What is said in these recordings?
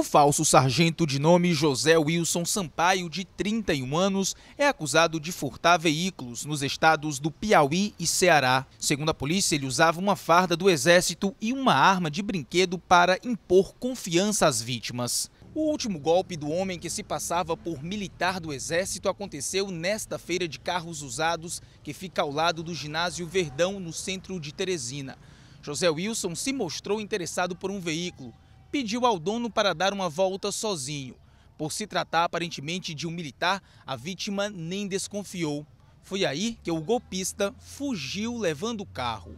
O falso sargento de nome José Wilson Sampaio, de 31 anos, é acusado de furtar veículos nos estados do Piauí e Ceará. Segundo a polícia, ele usava uma farda do exército e uma arma de brinquedo para impor confiança às vítimas. O último golpe do homem que se passava por militar do Exército aconteceu nesta feira de carros usados que fica ao lado do ginásio Verdão, no centro de Teresina. José Wilson se mostrou interessado por um veículo pediu ao dono para dar uma volta sozinho. Por se tratar aparentemente de um militar, a vítima nem desconfiou. Foi aí que o golpista fugiu levando o carro.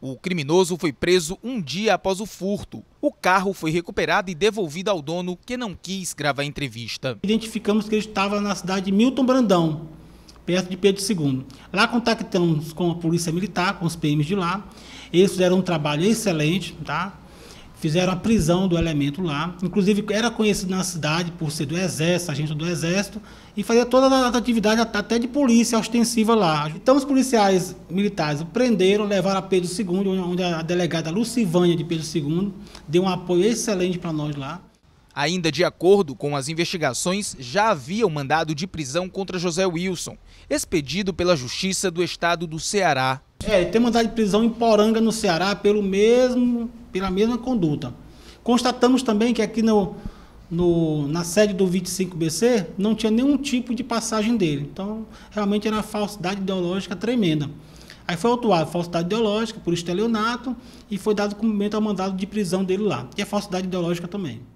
O criminoso foi preso um dia após o furto. O carro foi recuperado e devolvido ao dono, que não quis gravar a entrevista. Identificamos que ele estava na cidade de Milton Brandão, perto de Pedro II. Lá contactamos com a polícia militar, com os PMs de lá. Eles fizeram um trabalho excelente, tá? fizeram a prisão do elemento lá. Inclusive, era conhecido na cidade por ser do Exército, agente do Exército, e fazia toda a atividade, até de polícia ostensiva lá. Então, os policiais militares o prenderam, levaram a Pedro II, onde a delegada Lucivânia de Pedro II deu um apoio excelente para nós lá. Ainda de acordo com as investigações, já havia um mandado de prisão contra José Wilson, expedido pela Justiça do Estado do Ceará. É, tem mandado de prisão em Poranga, no Ceará, pelo mesmo pela mesma conduta. Constatamos também que aqui no, no, na sede do 25BC não tinha nenhum tipo de passagem dele. Então, realmente era uma falsidade ideológica tremenda. Aí foi autuado falsidade ideológica por estelionato e foi dado cumprimento ao mandado de prisão dele lá. E a é falsidade ideológica também.